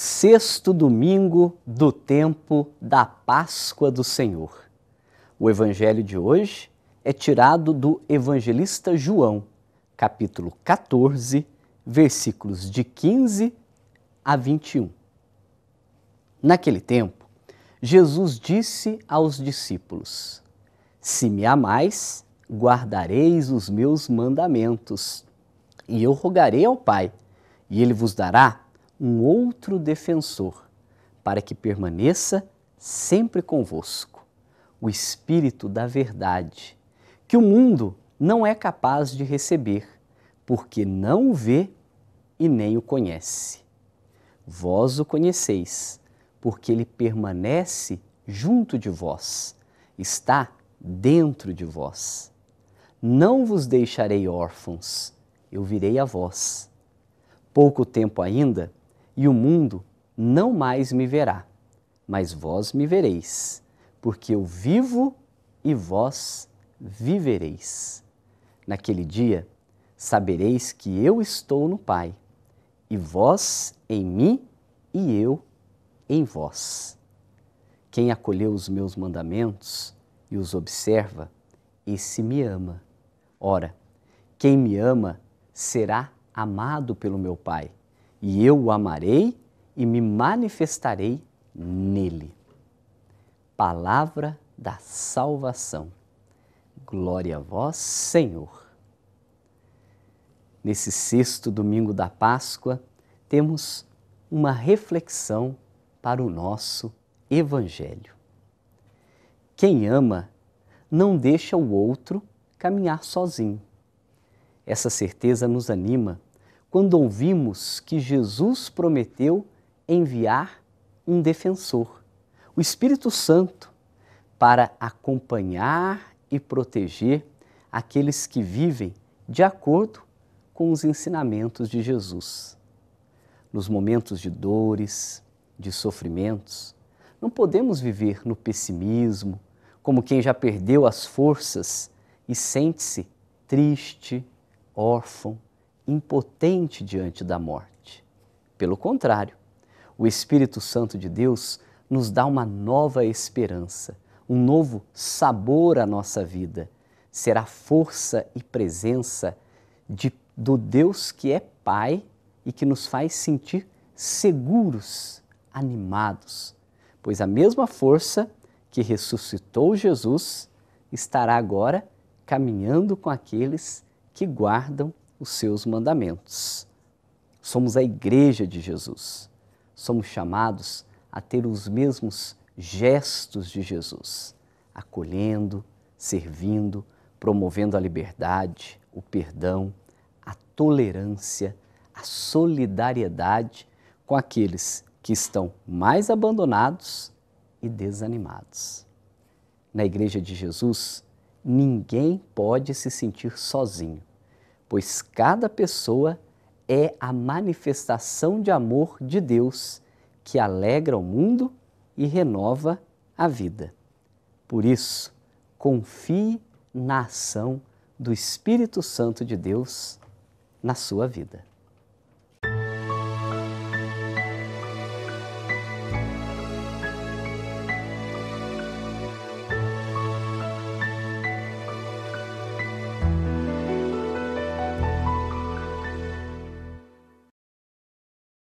sexto domingo do tempo da Páscoa do Senhor. O evangelho de hoje é tirado do evangelista João, capítulo 14, versículos de 15 a 21. Naquele tempo, Jesus disse aos discípulos: Se me amais, guardareis os meus mandamentos, e eu rogarei ao Pai, e ele vos dará um outro defensor, para que permaneça sempre convosco, o Espírito da Verdade, que o mundo não é capaz de receber, porque não o vê e nem o conhece. Vós o conheceis, porque ele permanece junto de vós, está dentro de vós. Não vos deixarei órfãos, eu virei a vós. Pouco tempo ainda, e o mundo não mais me verá, mas vós me vereis, porque eu vivo e vós vivereis. Naquele dia sabereis que eu estou no Pai, e vós em mim e eu em vós. Quem acolheu os meus mandamentos e os observa, esse me ama. Ora, quem me ama será amado pelo meu Pai e eu o amarei e me manifestarei nele. Palavra da salvação. Glória a vós, Senhor. Nesse sexto domingo da Páscoa, temos uma reflexão para o nosso Evangelho. Quem ama não deixa o outro caminhar sozinho. Essa certeza nos anima quando ouvimos que Jesus prometeu enviar um defensor, o Espírito Santo, para acompanhar e proteger aqueles que vivem de acordo com os ensinamentos de Jesus. Nos momentos de dores, de sofrimentos, não podemos viver no pessimismo, como quem já perdeu as forças e sente-se triste, órfão impotente diante da morte. Pelo contrário, o Espírito Santo de Deus nos dá uma nova esperança, um novo sabor à nossa vida. Será força e presença de, do Deus que é Pai e que nos faz sentir seguros, animados, pois a mesma força que ressuscitou Jesus estará agora caminhando com aqueles que guardam os seus mandamentos. Somos a igreja de Jesus. Somos chamados a ter os mesmos gestos de Jesus, acolhendo, servindo, promovendo a liberdade, o perdão, a tolerância, a solidariedade com aqueles que estão mais abandonados e desanimados. Na Igreja de Jesus, ninguém pode se sentir sozinho pois cada pessoa é a manifestação de amor de Deus que alegra o mundo e renova a vida. Por isso, confie na ação do Espírito Santo de Deus na sua vida.